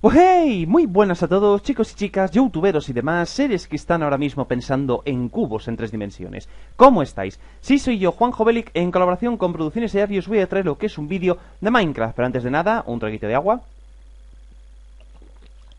Oh, hey! Muy buenas a todos, chicos y chicas, youtuberos y demás, seres que están ahora mismo pensando en cubos en tres dimensiones. ¿Cómo estáis? Sí, soy yo, Juan Jovelic, en colaboración con Producciones Y os voy a traer lo que es un vídeo de Minecraft. Pero antes de nada, un traguito de agua.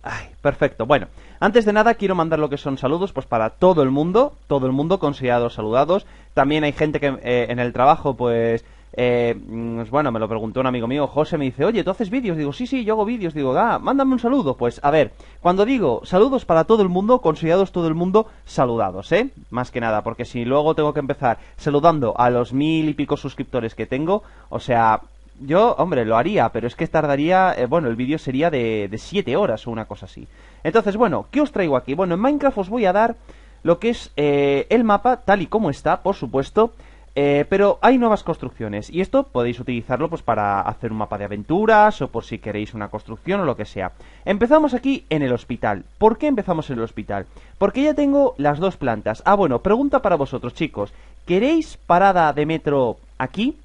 Ay, perfecto. Bueno, antes de nada quiero mandar lo que son saludos pues para todo el mundo, todo el mundo considerados saludados. También hay gente que eh, en el trabajo pues eh, pues bueno, me lo preguntó un amigo mío, José, me dice, oye, ¿tú haces vídeos? Digo, sí, sí, yo hago vídeos. Digo, ah, mándame un saludo. Pues, a ver, cuando digo saludos para todo el mundo, considerados todo el mundo saludados, ¿eh? Más que nada, porque si luego tengo que empezar saludando a los mil y pico suscriptores que tengo, o sea, yo, hombre, lo haría, pero es que tardaría, eh, bueno, el vídeo sería de 7 horas o una cosa así. Entonces, bueno, ¿qué os traigo aquí? Bueno, en Minecraft os voy a dar lo que es eh, el mapa tal y como está, por supuesto. Eh, pero hay nuevas construcciones y esto podéis utilizarlo pues para hacer un mapa de aventuras o por si queréis una construcción o lo que sea. Empezamos aquí en el hospital. ¿Por qué empezamos en el hospital? Porque ya tengo las dos plantas. Ah, bueno, pregunta para vosotros chicos. ¿Queréis parada de metro aquí?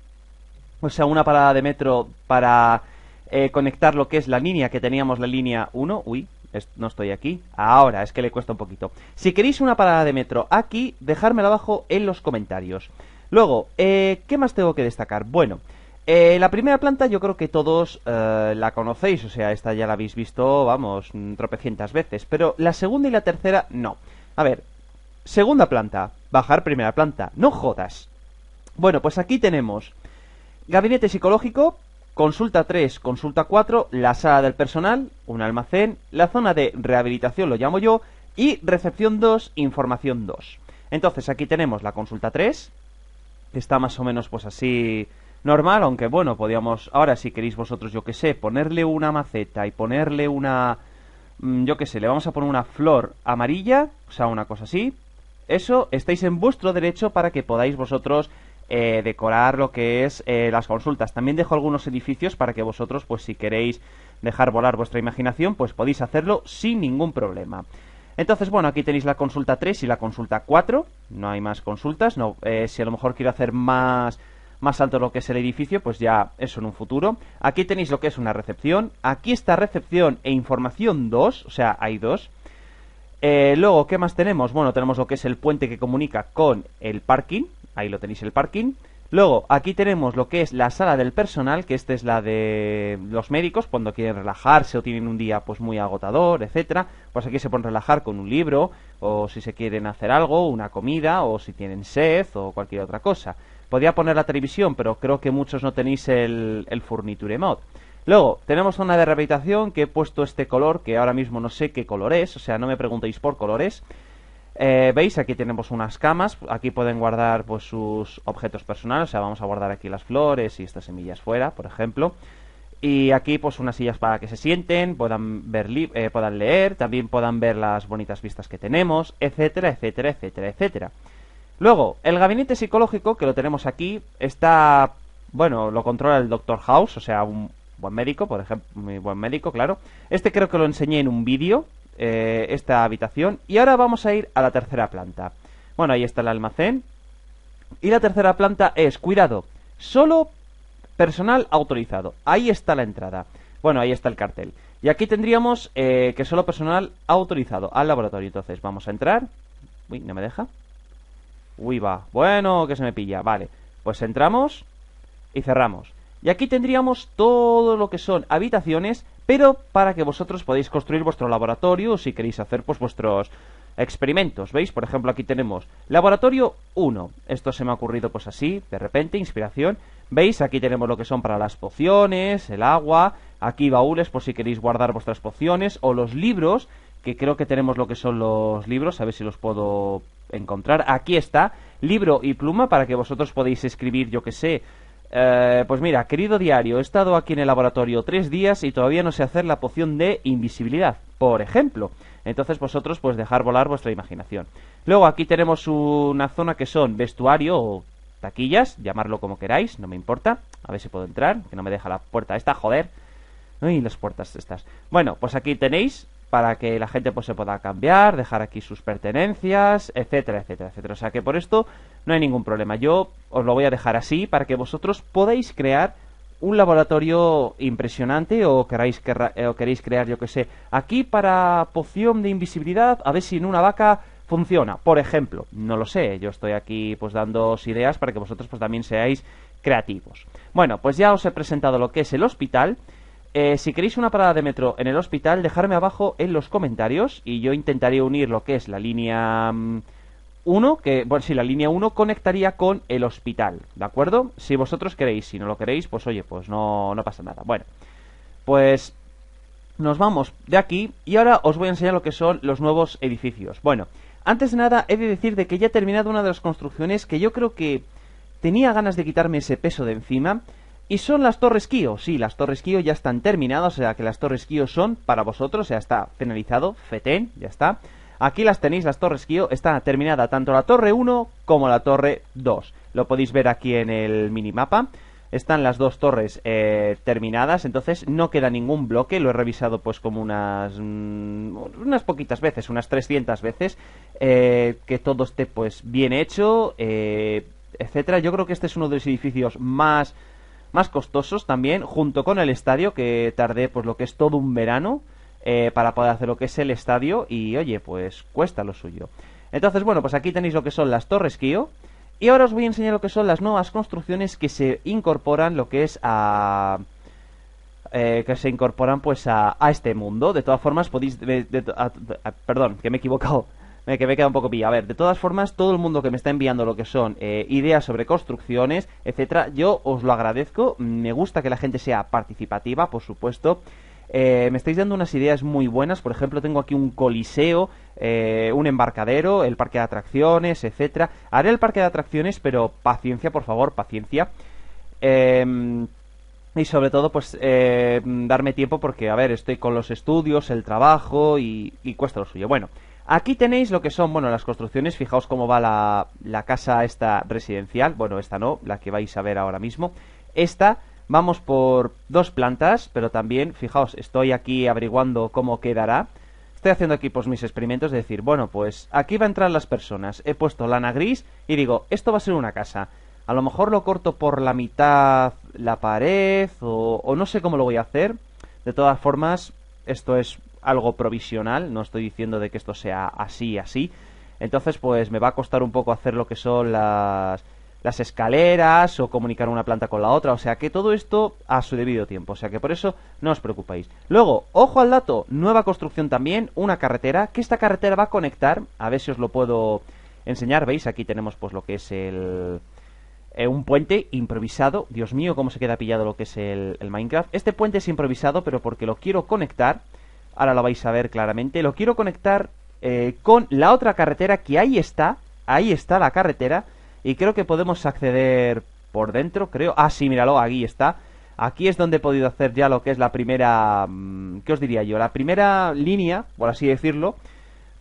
O sea, una parada de metro para eh, conectar lo que es la línea que teníamos la línea 1. Uy, no estoy aquí. Ahora, es que le cuesta un poquito. Si queréis una parada de metro aquí, dejármela abajo en los comentarios. Luego, eh, ¿qué más tengo que destacar? Bueno, eh, la primera planta yo creo que todos eh, la conocéis, o sea, esta ya la habéis visto, vamos, mm, tropecientas veces, pero la segunda y la tercera no. A ver, segunda planta, bajar primera planta, no jodas. Bueno, pues aquí tenemos gabinete psicológico, consulta 3, consulta 4, la sala del personal, un almacén, la zona de rehabilitación lo llamo yo, y recepción 2, información 2. Entonces aquí tenemos la consulta 3, está más o menos pues así normal, aunque bueno, podíamos, ahora si queréis vosotros, yo que sé, ponerle una maceta y ponerle una, mm, yo que sé, le vamos a poner una flor amarilla, o sea, una cosa así, eso estáis en vuestro derecho para que podáis vosotros eh, decorar lo que es eh, las consultas. También dejo algunos edificios para que vosotros, pues si queréis dejar volar vuestra imaginación, pues podéis hacerlo sin ningún problema. Entonces, bueno, aquí tenéis la consulta 3 y la consulta 4. No hay más consultas. No, eh, si a lo mejor quiero hacer más, más alto lo que es el edificio, pues ya eso en un futuro. Aquí tenéis lo que es una recepción. Aquí está recepción e información 2, o sea, hay dos. Eh, luego, ¿qué más tenemos? Bueno, tenemos lo que es el puente que comunica con el parking. Ahí lo tenéis el parking. Luego, aquí tenemos lo que es la sala del personal, que esta es la de los médicos, cuando quieren relajarse o tienen un día pues muy agotador, etcétera. Pues aquí se pueden relajar con un libro, o si se quieren hacer algo, una comida, o si tienen sed, o cualquier otra cosa. Podría poner la televisión, pero creo que muchos no tenéis el, el Furniture Mod. Luego, tenemos zona de rehabilitación que he puesto este color, que ahora mismo no sé qué color es, o sea, no me preguntéis por colores. Eh, veis, aquí tenemos unas camas, aquí pueden guardar pues, sus objetos personales, o sea, vamos a guardar aquí las flores y estas semillas fuera, por ejemplo. Y aquí pues unas sillas para que se sienten, puedan, ver eh, puedan leer, también puedan ver las bonitas vistas que tenemos, etcétera, etcétera, etcétera, etcétera. Luego, el gabinete psicológico, que lo tenemos aquí, está, bueno, lo controla el Dr. House, o sea, un buen médico, por ejemplo, muy buen médico, claro. Este creo que lo enseñé en un vídeo, eh, esta habitación. Y ahora vamos a ir a la tercera planta. Bueno, ahí está el almacén. Y la tercera planta es, cuidado, solo personal autorizado. Ahí está la entrada. Bueno, ahí está el cartel. Y aquí tendríamos eh, que solo personal autorizado al laboratorio. Entonces, vamos a entrar. Uy, no me deja. Uy, va. Bueno, que se me pilla. Vale. Pues entramos y cerramos. Y aquí tendríamos todo lo que son habitaciones, pero para que vosotros podáis construir vuestro laboratorio si queréis hacer pues vuestros experimentos, ¿veis? Por ejemplo, aquí tenemos laboratorio 1. Esto se me ha ocurrido pues así, de repente, inspiración. ¿Veis? Aquí tenemos lo que son para las pociones, el agua, aquí baúles por si queréis guardar vuestras pociones o los libros, que creo que tenemos lo que son los libros, a ver si los puedo encontrar. Aquí está, libro y pluma para que vosotros podéis escribir, yo que sé, eh, pues mira, querido diario, he estado aquí en el laboratorio tres días y todavía no sé hacer la poción de invisibilidad, por ejemplo. Entonces vosotros pues dejar volar vuestra imaginación. Luego aquí tenemos una zona que son vestuario o taquillas, llamarlo como queráis, no me importa. A ver si puedo entrar, que no me deja la puerta esta, joder. Uy, las puertas estas. Bueno, pues aquí tenéis para que la gente pues se pueda cambiar, dejar aquí sus pertenencias, etcétera, etcétera, etcétera. O sea que por esto no hay ningún problema. Yo os lo voy a dejar así para que vosotros podáis crear un laboratorio impresionante o queráis eh, o queréis crear, yo que sé, aquí para poción de invisibilidad, a ver si en una vaca funciona, por ejemplo, no lo sé, yo estoy aquí pues dándoos ideas para que vosotros pues también seáis creativos. Bueno, pues ya os he presentado lo que es el hospital eh, si queréis una parada de metro en el hospital, dejadme abajo en los comentarios y yo intentaré unir lo que es la línea 1, mm, que, bueno, si sí, la línea 1 conectaría con el hospital, ¿de acuerdo? Si vosotros queréis, si no lo queréis, pues oye, pues no, no pasa nada. Bueno, pues nos vamos de aquí y ahora os voy a enseñar lo que son los nuevos edificios. Bueno, antes de nada he de decir de que ya he terminado una de las construcciones que yo creo que tenía ganas de quitarme ese peso de encima y son las torres Kio, sí, las torres Kio ya están terminadas, o sea que las torres Kio son para vosotros, ya está penalizado, FETEN, ya está. Aquí las tenéis, las torres Kio, está terminada tanto la torre 1 como la torre 2. Lo podéis ver aquí en el minimapa. Están las dos torres eh, terminadas, entonces no queda ningún bloque, lo he revisado pues como unas, mm, unas poquitas veces, unas 300 veces, eh, que todo esté pues bien hecho, eh, etcétera. Yo creo que este es uno de los edificios más más costosos también, junto con el estadio, que tardé pues lo que es todo un verano eh, para poder hacer lo que es el estadio y oye, pues cuesta lo suyo. Entonces, bueno, pues aquí tenéis lo que son las torres Kio. Y ahora os voy a enseñar lo que son las nuevas construcciones que se incorporan lo que es a... Eh, que se incorporan pues a, a, este mundo. De todas formas podéis... perdón, que me he equivocado que me queda un poco pilla. A ver, de todas formas, todo el mundo que me está enviando lo que son eh, ideas sobre construcciones, etcétera, yo os lo agradezco. Me gusta que la gente sea participativa, por supuesto. Eh, me estáis dando unas ideas muy buenas. Por ejemplo, tengo aquí un coliseo, eh, un embarcadero, el parque de atracciones, etcétera. Haré el parque de atracciones, pero paciencia, por favor, paciencia. Em, y sobre todo, pues darme tiempo porque, a ver, estoy con los estudios, el trabajo y, y cuesta lo suyo. Bueno, Aquí tenéis lo que son, bueno, las construcciones. Fijaos cómo va la, casa esta residencial. Bueno, esta no, la que vais a ver ahora mismo. Esta, vamos por dos plantas, pero también, fijaos, estoy aquí averiguando cómo quedará. Estoy haciendo aquí pues mis experimentos de decir, bueno, pues aquí va a entrar las personas. He puesto lana gris y digo, esto va a ser una casa. A lo mejor lo corto por la mitad la pared o, o no sé cómo lo voy a hacer. De todas formas, esto es algo provisional, no estoy diciendo de que esto sea así, así. Entonces, pues me va a costar un poco hacer lo que son las, escaleras o comunicar una planta con la otra. O sea que todo esto a su debido tiempo. O sea que por eso no os preocupéis. Luego, ojo al dato, nueva construcción también, una carretera, que esta carretera va a conectar, a ver si os lo puedo enseñar. ¿Veis? Aquí tenemos pues lo que es el... Eh, un puente improvisado. Dios mío, cómo se queda pillado lo que es el Minecraft. Este puente es improvisado, pero porque lo quiero conectar ahora lo vais a ver claramente, lo quiero conectar eh, con la otra carretera que ahí está, ahí está la carretera, y creo que podemos acceder por dentro, creo, ah sí, míralo, aquí está, aquí es donde he podido hacer ya lo que es la primera, mm, ¿qué os diría yo? La primera línea, por así decirlo,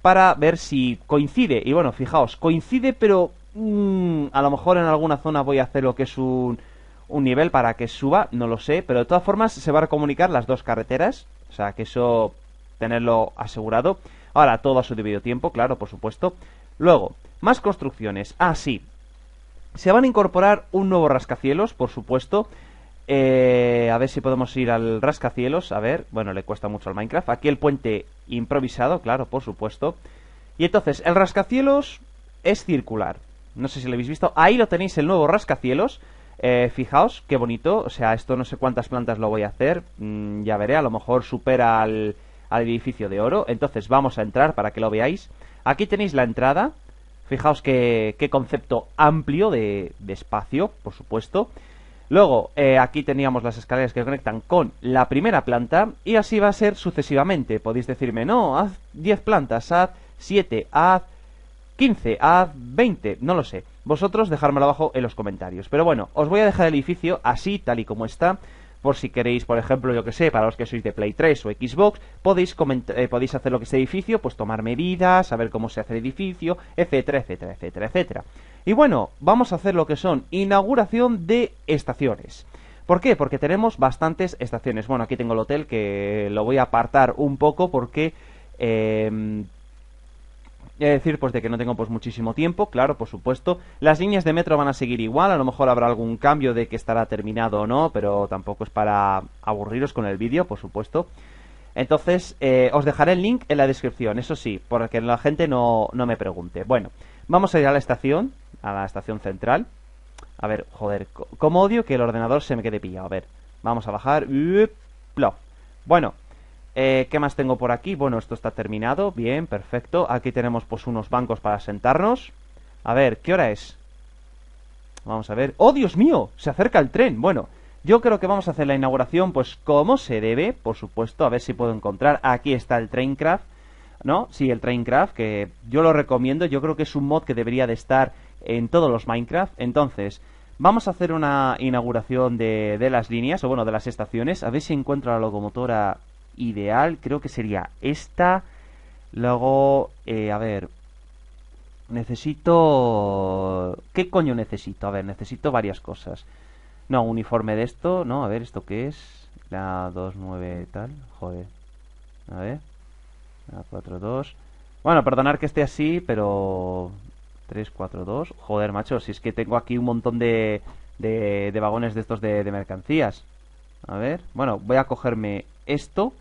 para ver si coincide, y bueno, fijaos, coincide pero mm, a lo mejor en alguna zona voy a hacer lo que es un un nivel para que suba, no lo sé, pero de todas formas se van a comunicar las dos carreteras, o sea que eso tenerlo asegurado. Ahora, todo a su debido tiempo, claro, por supuesto. Luego, más construcciones. Ah, sí. Se van a incorporar un nuevo rascacielos, por supuesto. Eh, a ver si podemos ir al rascacielos. A ver, bueno, le cuesta mucho al Minecraft. Aquí el puente improvisado, claro, por supuesto. Y entonces, el rascacielos es circular. No sé si lo habéis visto. Ahí lo tenéis, el nuevo rascacielos. Eh, fijaos, qué bonito. O sea, esto no sé cuántas plantas lo voy a hacer. Mm, ya veré, a lo mejor supera al al edificio de oro. Entonces vamos a entrar para que lo veáis. Aquí tenéis la entrada. Fijaos qué, qué concepto amplio de, espacio, por supuesto. Luego, eh, aquí teníamos las escaleras que conectan con la primera planta y así va a ser sucesivamente. Podéis decirme, no, haz 10 plantas, haz 7, haz 15, haz 20, no lo sé. Vosotros dejármelo abajo en los comentarios. Pero bueno, os voy a dejar el edificio así, tal y como está por si queréis, por ejemplo, yo que sé, para los que sois de Play 3 o Xbox, podéis, eh, podéis hacer lo que es edificio, pues tomar medidas, saber cómo se hace el edificio, etcétera, etcétera, etcétera, etcétera. Y bueno, vamos a hacer lo que son inauguración de estaciones. ¿Por qué? Porque tenemos bastantes estaciones. Bueno, aquí tengo el hotel que lo voy a apartar un poco porque... Em, es decir, pues de que no tengo pues muchísimo tiempo, claro, por supuesto. Las líneas de metro van a seguir igual, a lo mejor habrá algún cambio de que estará terminado o no, pero tampoco es para aburriros con el vídeo, por supuesto. Entonces, eh, os dejaré el link en la descripción, eso sí, para que la gente no, me pregunte. Bueno, vamos a ir a la estación, a la estación central. A ver, joder, cómo odio que el ordenador se me quede pillado. A ver, vamos a bajar. Bueno, eh, ¿Qué más tengo por aquí? Bueno, esto está terminado. Bien, perfecto. Aquí tenemos pues unos bancos para sentarnos. A ver, ¿qué hora es? Vamos a ver. ¡Oh, Dios mío! Se acerca el tren. Bueno, yo creo que vamos a hacer la inauguración pues como se debe, por supuesto. A ver si puedo encontrar. Aquí está el Traincraft. ¿No? Sí, el Traincraft, que yo lo recomiendo. Yo creo que es un mod que debería de estar en todos los Minecraft. Entonces, vamos a hacer una inauguración de, de las líneas, o bueno, de las estaciones. A ver si encuentro la locomotora ideal creo que sería esta. Luego, eh, a ver, necesito... ¿Qué coño necesito? A ver, necesito varias cosas. No, uniforme de esto, no, a ver, ¿esto qué es? La 29 tal, joder. A ver. La 42. Bueno, perdonar que esté así, pero... 3, 4, 2. Joder, macho, si es que tengo aquí un montón de, de, vagones de estos de mercancías. A ver, bueno, voy a cogerme esto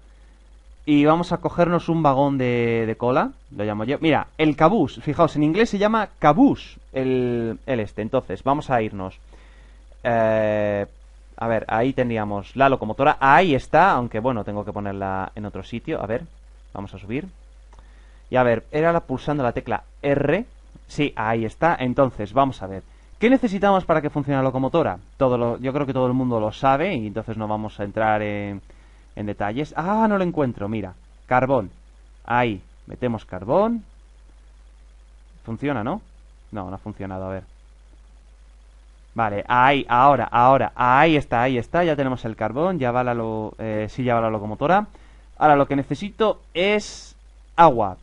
y vamos a cogernos un vagón de, de, cola, lo llamo yo. Mira, el cabús, fijaos, en inglés se llama cabús el, el este. Entonces, vamos a irnos. Eh, a ver, ahí tendríamos la locomotora. Ahí está, aunque bueno, tengo que ponerla en otro sitio. A ver, vamos a subir. Y a ver, era la pulsando la tecla R. Sí, ahí está. Entonces, vamos a ver. ¿Qué necesitamos para que funcione la locomotora? Todo lo, yo creo que todo el mundo lo sabe y entonces no vamos a entrar en en detalles. Ah, no lo encuentro, mira. Carbón. Ahí. Metemos carbón. ¿Funciona, no? No, no ha funcionado, a ver. Vale, ahí, ahora, ahora. Ahí está, ahí está. Ya tenemos el carbón, ya va la, lo, eh, sí, ya va la locomotora. Ahora lo que necesito es agua.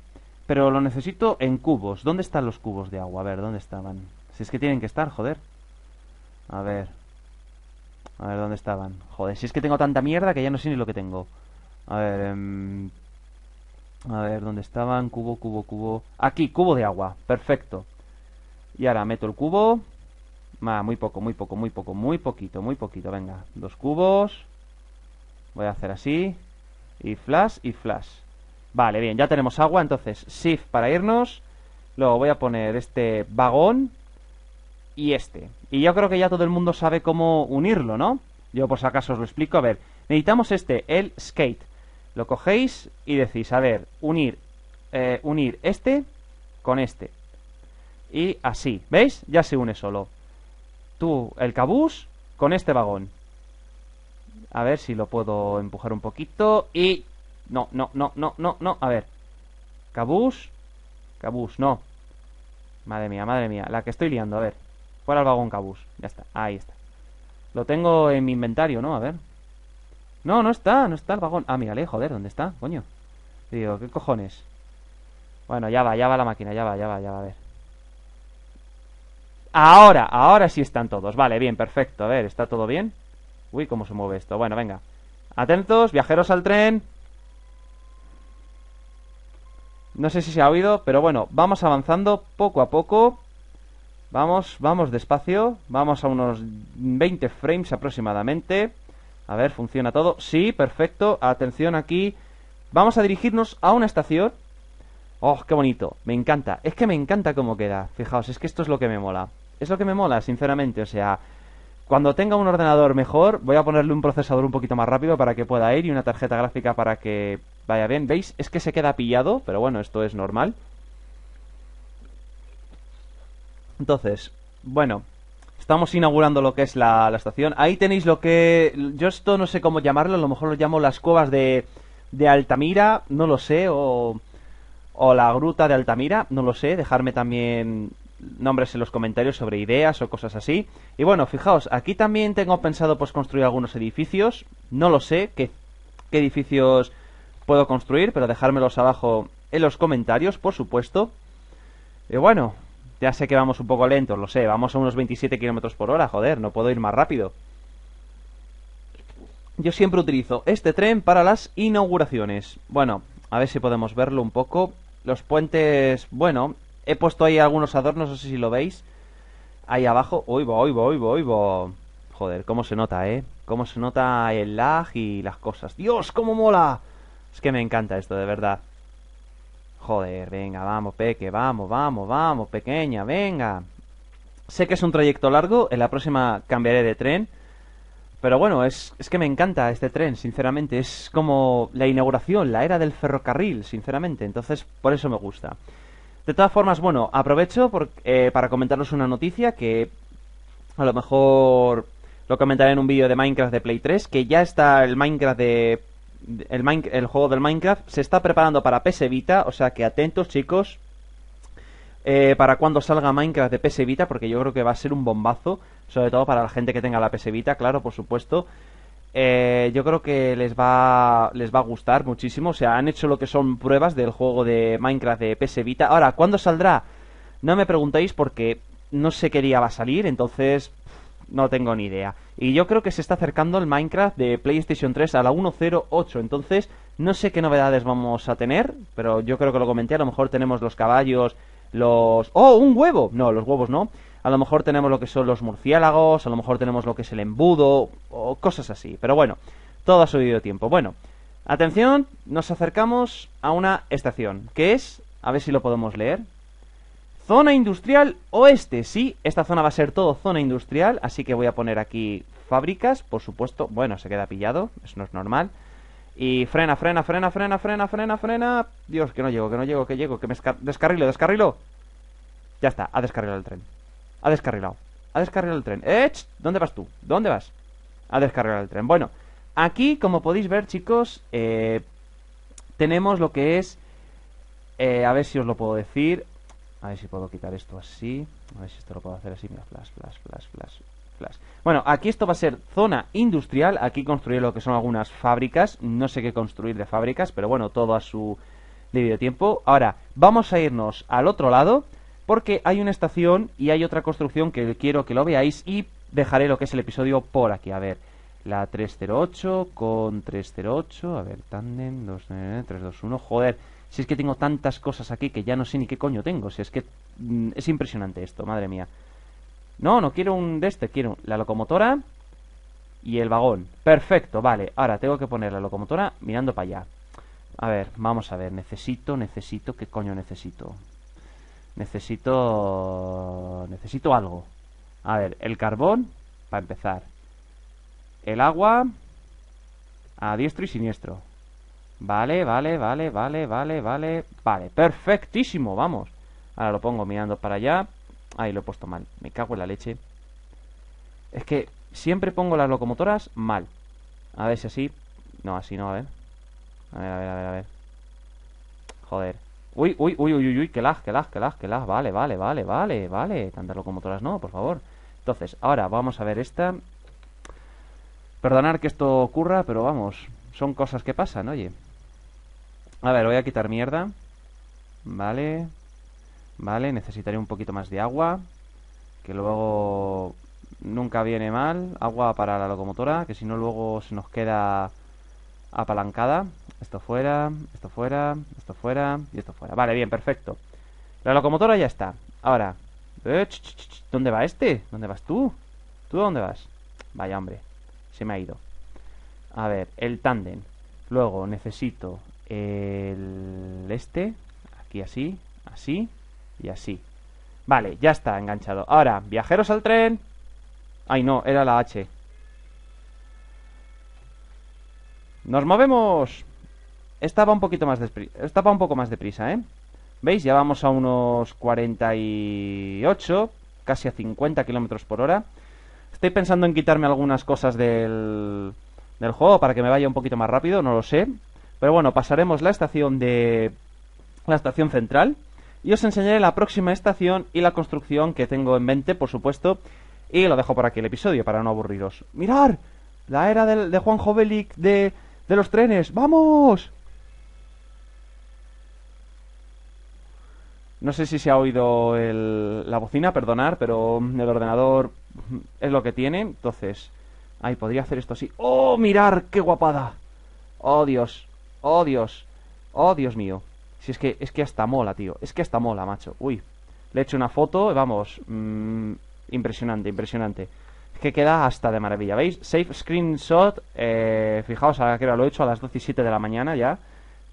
Pero lo necesito en cubos. ¿Dónde están los cubos de agua? A ver, ¿dónde estaban? Si es que tienen que estar, joder. A ver, a ver, ¿dónde estaban? Joder, si es que tengo tanta mierda que ya no sé ni lo que tengo. A ver, em, a ver, ¿dónde estaban? Cubo, cubo, cubo. Aquí, cubo de agua. Perfecto. Y ahora meto el cubo. muy poco, muy poco, muy poco, muy poquito, muy poquito. Venga, dos cubos. Voy a hacer así. Y flash y flash. Vale, bien, ya tenemos agua. Entonces, shift para irnos. Luego voy a poner este vagón y este. Y yo creo que ya todo el mundo sabe cómo unirlo, ¿no? Yo por si acaso os lo explico. A ver, necesitamos este, el skate. Lo cogéis y decís, a ver, unir, eh, unir este con este. Y así, ¿veis? Ya se une solo. Tú, el cabús, con este vagón. A ver si lo puedo empujar un poquito. Y... No, no, no, no, no, no. A ver. Cabús. Cabús, no. Madre mía, madre mía. La que estoy liando, a ver. Fuera el vagón cabús. Ya está, ahí está. Lo tengo en mi inventario, ¿no? A ver. No, no está, no está el vagón. Ah, mírale, joder, ¿dónde está? Coño. Digo, ¿qué cojones? Bueno, ya va, ya va la máquina, ya va, ya va, ya va, a ver. Ahora, ahora sí están todos. Vale, bien, perfecto. A ver, ¿está todo bien? Uy, cómo se mueve esto. Bueno, venga. Atentos, viajeros al tren. No sé si se ha oído, pero bueno, vamos avanzando poco a poco. Vamos, vamos despacio. Vamos a unos 20 frames aproximadamente. A ver, ¿funciona todo? Sí, perfecto. Atención aquí. Vamos a dirigirnos a una estación. ¡Oh, qué bonito! Me encanta. Es que me encanta cómo queda. Fijaos, es que esto es lo que me mola. Es lo que me mola, sinceramente. O sea, cuando tenga un ordenador mejor, voy a ponerle un procesador un poquito más rápido para que pueda ir y una tarjeta gráfica para que vaya bien. ¿Veis? Es que se queda pillado, pero bueno, esto es normal. Entonces, bueno, estamos inaugurando lo que es la, estación. Ahí tenéis lo que. Yo esto no sé cómo llamarlo, a lo mejor lo llamo las cuevas de, Altamira, no lo sé, o, o la gruta de Altamira, no lo sé. Dejarme también nombres en los comentarios sobre ideas o cosas así. Y bueno, fijaos, aquí también tengo pensado pues construir algunos edificios. No lo sé qué, qué edificios puedo construir, pero dejármelos abajo en los comentarios, por supuesto. Y bueno, ya sé que vamos un poco lentos, lo sé. Vamos a unos 27 kilómetros por hora, joder, no puedo ir más rápido. Yo siempre utilizo este tren para las inauguraciones. Bueno, a ver si podemos verlo un poco. Los puentes, bueno, he puesto ahí algunos adornos, no sé si lo veis. Ahí abajo. Uy, voy, voy, voy, voy. Joder, cómo se nota, ¿eh? Cómo se nota el lag y las cosas. ¡Dios, cómo mola! Es que me encanta esto, de verdad. Joder, venga, vamos, Peque, vamos, vamos, vamos, pequeña, venga. Sé que es un trayecto largo, en la próxima cambiaré de tren. Pero bueno, es, que me encanta este tren, sinceramente. Es como la inauguración, la era del ferrocarril, sinceramente. Entonces, por eso me gusta. De todas formas, bueno, aprovecho eh, para comentaros una noticia que a lo mejor lo comentaré en un vídeo de Minecraft de Play 3, que ya está el Minecraft de el, juego del Minecraft se está preparando para PS Vita, o sea que atentos chicos eh, para cuando salga Minecraft de PS Vita, porque yo creo que va a ser un bombazo, sobre todo para la gente que tenga la PS Vita, claro, por supuesto. Eh, yo creo que les va, les va a gustar muchísimo, o sea, han hecho lo que son pruebas del juego de Minecraft de PS Vita. Ahora, ¿cuándo saldrá? No me preguntéis porque no sé qué día va a salir, entonces no tengo ni idea. Y yo creo que se está acercando el Minecraft de PlayStation 3 a la 1.08. Entonces, no sé qué novedades vamos a tener, pero yo creo que lo comenté. A lo mejor tenemos los caballos, los... ¡Oh, un huevo! No, los huevos no. A lo mejor tenemos lo que son los murciélagos, a lo mejor tenemos lo que es el embudo, o cosas así. Pero bueno, todo ha subido tiempo. Bueno, atención, nos acercamos a una estación, que es... A ver si lo podemos leer. Zona industrial oeste, sí, esta zona va a ser todo zona industrial, así que voy a poner aquí fábricas, por supuesto. Bueno, se queda pillado, eso no es normal. Y frena, frena, frena, frena, frena, frena, frena. Dios, que no llego, que no llego, que llego, que me descarrilo, descarrilo. Ya está, ha descarrilado el tren. Ha descarrilado, ha descarrilado el tren. ¡Eh! ¿Dónde vas tú? ¿Dónde vas? Ha descarrilado el tren. Bueno, aquí, como podéis ver, chicos, eh, tenemos lo que es... Eh, a ver si os lo puedo decir. A ver si puedo quitar esto así. A ver si esto lo puedo hacer así. Mira, flash, flash, flash, flash, flash. Bueno, aquí esto va a ser zona industrial. Aquí construir lo que son algunas fábricas. No sé qué construir de fábricas, pero bueno, todo a su debido tiempo. Ahora, vamos a irnos al otro lado. Porque hay una estación y hay otra construcción que quiero que lo veáis. Y dejaré lo que es el episodio por aquí. A ver, la 308 con 308. A ver, tandem, 2, 321. Joder. Si es que tengo tantas cosas aquí que ya no sé ni qué coño tengo. Si es que mm, es impresionante esto, madre mía. No, no quiero un de este, quiero la locomotora y el vagón. Perfecto, vale. Ahora tengo que poner la locomotora mirando para allá. A ver, vamos a ver. Necesito, necesito, ¿qué coño necesito? Necesito... Necesito algo. A ver, el carbón, para empezar. El agua, a diestro y siniestro. Vale, vale, vale, vale, vale, vale. Vale, perfectísimo, vamos. Ahora lo pongo mirando para allá. Ahí lo he puesto mal. Me cago en la leche. Es que siempre pongo las locomotoras mal. A ver si así. No, así no, a ver. A ver, a ver, a ver, a ver. Joder. Uy, uy, uy, uy, uy, que las, que las, que lag, que las. Vale, vale, vale, vale, vale. Tantas locomotoras no, por favor. Entonces, ahora vamos a ver esta. Perdonar que esto ocurra, pero vamos, son cosas que pasan, oye. A ver, voy a quitar mierda. Vale. Vale, necesitaré un poquito más de agua. Que luego nunca viene mal. Agua para la locomotora, que si no luego se nos queda apalancada. Esto fuera, esto fuera, esto fuera y esto fuera. Vale, bien, perfecto. La locomotora ya está. Ahora, eh, ¿dónde va este? ¿Dónde vas tú? ¿Tú dónde vas? Vaya, hombre, se me ha ido. A ver, el tándem. Luego necesito el este, aquí así, así y así. Vale, ya está enganchado. Ahora, viajeros al tren. Ay, no, era la H. Nos movemos. Estaba un poquito más de un poco más deprisa, ¿eh? ¿Veis? Ya vamos a unos 48, casi a 50 kilómetros por hora. Estoy pensando en quitarme algunas cosas del, del juego para que me vaya un poquito más rápido, no lo sé. Pero bueno, pasaremos la estación de la estación central y os enseñaré la próxima estación y la construcción que tengo en mente, por supuesto. Y lo dejo por aquí el episodio para no aburriros. ¡Mirar! La era de, Juan Jovelic de, de los trenes. ¡Vamos! No sé si se ha oído el, la bocina, perdonar, pero el ordenador es lo que tiene. Entonces, Ahí podría hacer esto así. ¡Oh, mirar! ¡Qué guapada! ¡Oh, Dios! Oh, Dios. Oh, Dios mío. Si es que, es que hasta mola, tío. Es que hasta mola, macho. Uy. Le he hecho una foto, vamos. Mm, impresionante, impresionante. Es que queda hasta de maravilla. ¿Veis? Safe screenshot. Eh, fijaos, ahora que lo he hecho a las 12 y 7 de la mañana ya.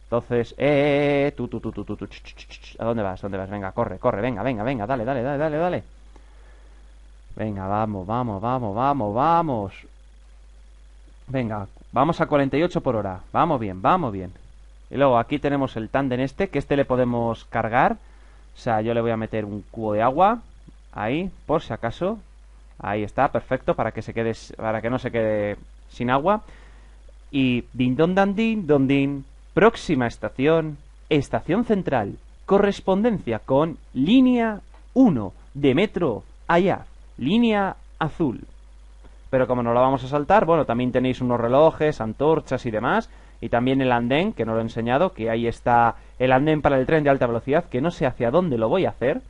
Entonces, eh, tú, eh, eh, tú, ¿a dónde vas? ¿Dónde vas? Venga, corre, corre, venga, venga, venga, dale, dale, dale, dale, dale. Venga, vamos, vamos, vamos, vamos, vamos. Venga, Vamos a 48 por hora. Vamos bien, vamos bien. Y luego aquí tenemos el tándem este, que este le podemos cargar. O sea, yo le voy a meter un cubo de agua. Ahí, por si acaso. Ahí está, perfecto, para que se quede, para que no se quede sin agua. Y din don dan din don din. Próxima estación, estación central. Correspondencia con línea 1 de metro allá, línea azul pero como no la vamos a saltar, bueno, también tenéis unos relojes, antorchas y demás, y también el andén, que no lo he enseñado, que ahí está el andén para el tren de alta velocidad, que no sé hacia dónde lo voy a hacer,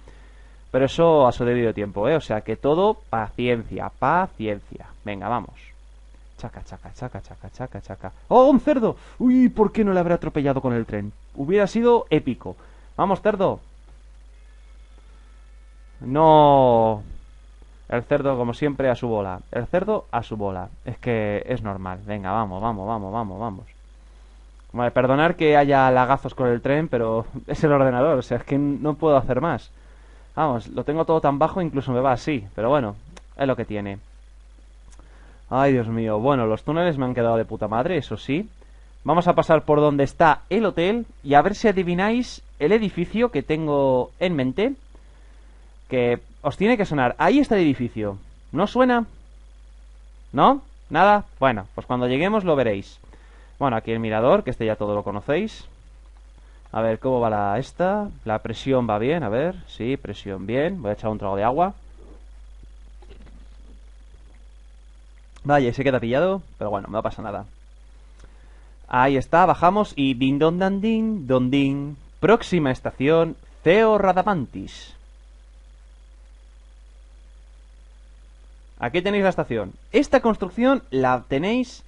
pero eso a su debido tiempo, ¿eh? O sea que todo paciencia, paciencia. Venga, vamos. Chaca, chaca, chaca, chaca, chaca, chaca. ¡Oh, un cerdo! Uy, ¿por qué no le habré atropellado con el tren? Hubiera sido épico. Vamos, cerdo. No. El cerdo, como siempre, a su bola. El cerdo a su bola. Es que es normal. Venga, vamos, vamos, vamos, vamos, vamos. Vale, perdonar que haya lagazos con el tren, pero es el ordenador. O sea, es que no puedo hacer más. Vamos, lo tengo todo tan bajo, incluso me va así. Pero bueno, es lo que tiene. Ay, Dios mío. Bueno, los túneles me han quedado de puta madre, eso sí. Vamos a pasar por donde está el hotel y a ver si adivináis el edificio que tengo en mente. Que os tiene que sonar. Ahí está el edificio. ¿No suena? ¿No? ¿Nada? Bueno, pues cuando lleguemos lo veréis. Bueno, aquí el mirador, que este ya todo lo conocéis. A ver, ¿cómo va la esta? La presión va bien, a ver. Sí, presión bien. Voy a echar un trago de agua. Vaya, se queda pillado, pero bueno, no pasa nada. Ahí está, bajamos y din don dan din, don din. Próxima estación, Ceo Radamantis. Aquí tenéis la estación. Esta construcción la tenéis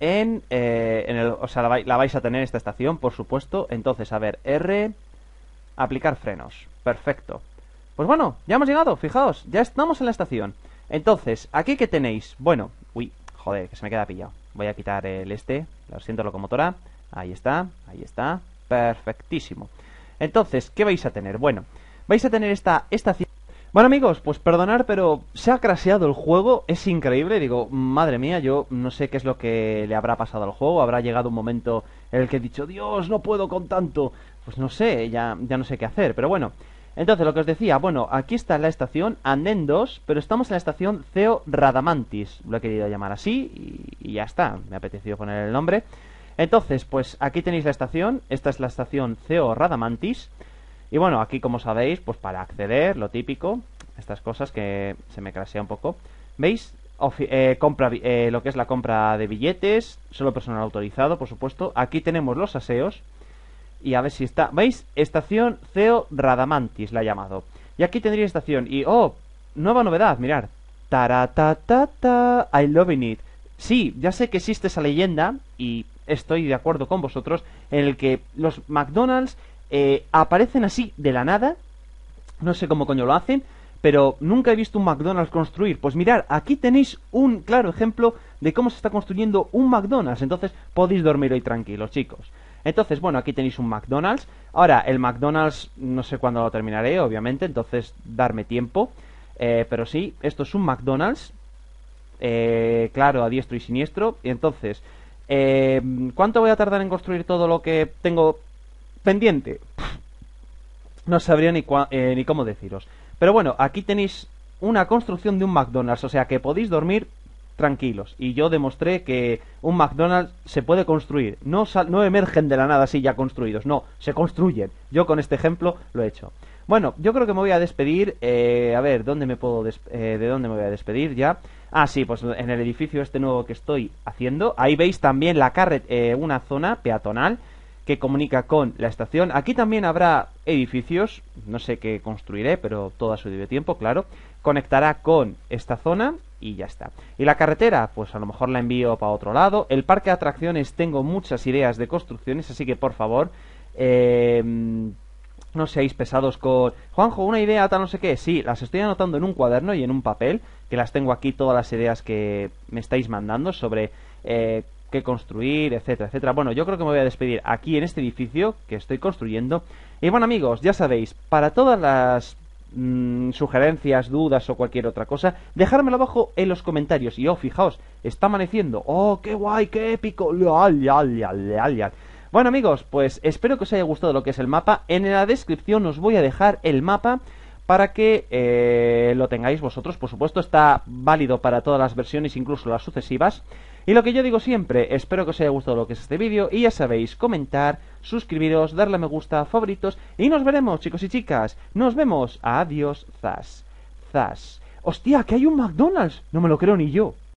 en, eh, o sea, la, vais a tener esta estación, por supuesto. Entonces, a ver, R, aplicar frenos. Perfecto. Pues bueno, ya hemos llegado, fijaos, ya estamos en la estación. Entonces, aquí que tenéis, bueno, uy, joder, que se me queda pillado. Voy a quitar el este, lo siento locomotora. Ahí está, ahí está. Perfectísimo. Entonces, ¿qué vais a tener? Bueno, vais a tener esta estación bueno amigos, pues perdonar, pero se ha craseado el juego, es increíble, digo, madre mía, yo no sé qué es lo que le habrá pasado al juego, habrá llegado un momento en el que he dicho, Dios, no puedo con tanto, pues no sé, ya, ya no sé qué hacer, pero bueno. Entonces, lo que os decía, bueno, aquí está la estación Anden pero estamos en la estación Ceo Radamantis, lo he querido llamar así y, ya está, me ha apetecido poner el nombre. Entonces, pues aquí tenéis la estación, esta es la estación Ceo Radamantis, y bueno, aquí como sabéis, pues para acceder, lo típico, estas cosas que se me crasea un poco. ¿Veis? Eh, compra, eh, lo que es la compra de billetes, solo personal autorizado, por supuesto. Aquí tenemos los aseos. Y a ver si está... ¿Veis? Estación CEO Radamantis la ha llamado. Y aquí tendría estación. Y, oh, nueva novedad, mirar. ta I love it. Sí, ya sé que existe esa leyenda y estoy de acuerdo con vosotros en el que los McDonald's eh, aparecen así de la nada. No sé cómo coño lo hacen, pero nunca he visto un McDonald's construir. Pues mirad, aquí tenéis un claro ejemplo de cómo se está construyendo un McDonald's. Entonces podéis dormir hoy tranquilos, chicos. Entonces, bueno, aquí tenéis un McDonald's. Ahora, el McDonald's no sé cuándo lo terminaré, obviamente, entonces darme tiempo. Eh, pero sí, esto es un McDonald's. Eh, claro, a diestro y siniestro. entonces, ¿cuánto voy a tardar en construir todo lo que tengo pendiente. No sabría ni, eh, ni cómo deciros. Pero bueno, aquí tenéis una construcción de un McDonald's, o sea que podéis dormir tranquilos. Y yo demostré que un McDonald's se puede construir. No, no emergen de la nada así ya construidos, no, se construyen. Yo con este ejemplo lo he hecho. Bueno, yo creo que me voy a despedir. Eh, a ver, ¿dónde me puedo eh, ¿de dónde me voy a despedir ya? Ah, sí, pues en el edificio este nuevo que estoy haciendo. Ahí veis también la carret, una zona peatonal que comunica con la estación. Aquí también habrá edificios, no sé qué construiré, pero todo a su tiempo, claro. Conectará con esta zona y ya está. Y la carretera, pues a lo mejor la envío para otro lado. El parque de atracciones, tengo muchas ideas de construcciones, así que por favor, em, no seáis pesados con Juanjo, una idea tal no sé qué. Sí, las estoy anotando en un cuaderno y en un papel, que las tengo aquí todas las ideas que me estáis mandando sobre eh, que construir, etcétera, etcétera. Bueno, yo creo que me voy a despedir aquí en este edificio que estoy construyendo. Y bueno amigos, ya sabéis, para todas las mm, sugerencias, dudas o cualquier otra cosa, dejármelo abajo en los comentarios. Y oh, fijaos, está amaneciendo. ¡Oh, qué guay, qué épico! ¡Leal, leal, leal, Bueno amigos, pues espero que os haya gustado lo que es el mapa. En la descripción os voy a dejar el mapa para que eh, lo tengáis vosotros. Por supuesto, está válido para todas las versiones, incluso las sucesivas. Y lo que yo digo siempre, espero que os haya gustado lo que es este vídeo y ya sabéis, comentar, suscribiros, darle a me gusta, favoritos y nos veremos chicos y chicas. Nos vemos. Adiós, zas. Zas. Hostia, que hay un McDonald's. No me lo creo ni yo.